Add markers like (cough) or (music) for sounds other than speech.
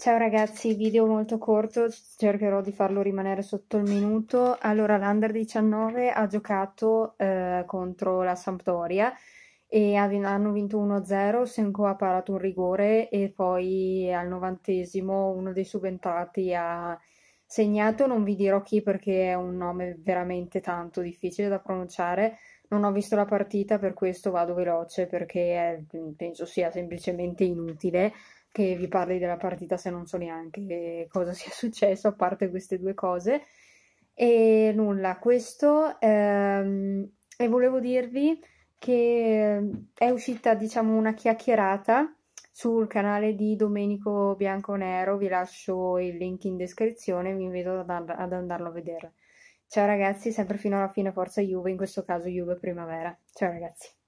Ciao ragazzi, video molto corto, cercherò di farlo rimanere sotto il minuto. Allora, l'Under 19 ha giocato eh, contro la Sampdoria e hanno vinto 1-0, Senko ha parato un rigore e poi al novantesimo uno dei subentrati ha segnato, non vi dirò chi perché è un nome veramente tanto difficile da pronunciare, non ho visto la partita per questo vado veloce perché è, eh, penso sia semplicemente inutile che vi parli della partita se non so neanche cosa (laughs) sia successo, a parte queste due cose. E nulla, questo. Ehm, e volevo dirvi che è uscita, diciamo, una chiacchierata sul canale di Domenico Bianco Nero vi lascio il link in descrizione, vi invito ad, and- ad andarlo a vedere. Ciao ragazzi, sempre fino alla fine Forza Juve, in questo caso Juve Primavera. Ciao ragazzi.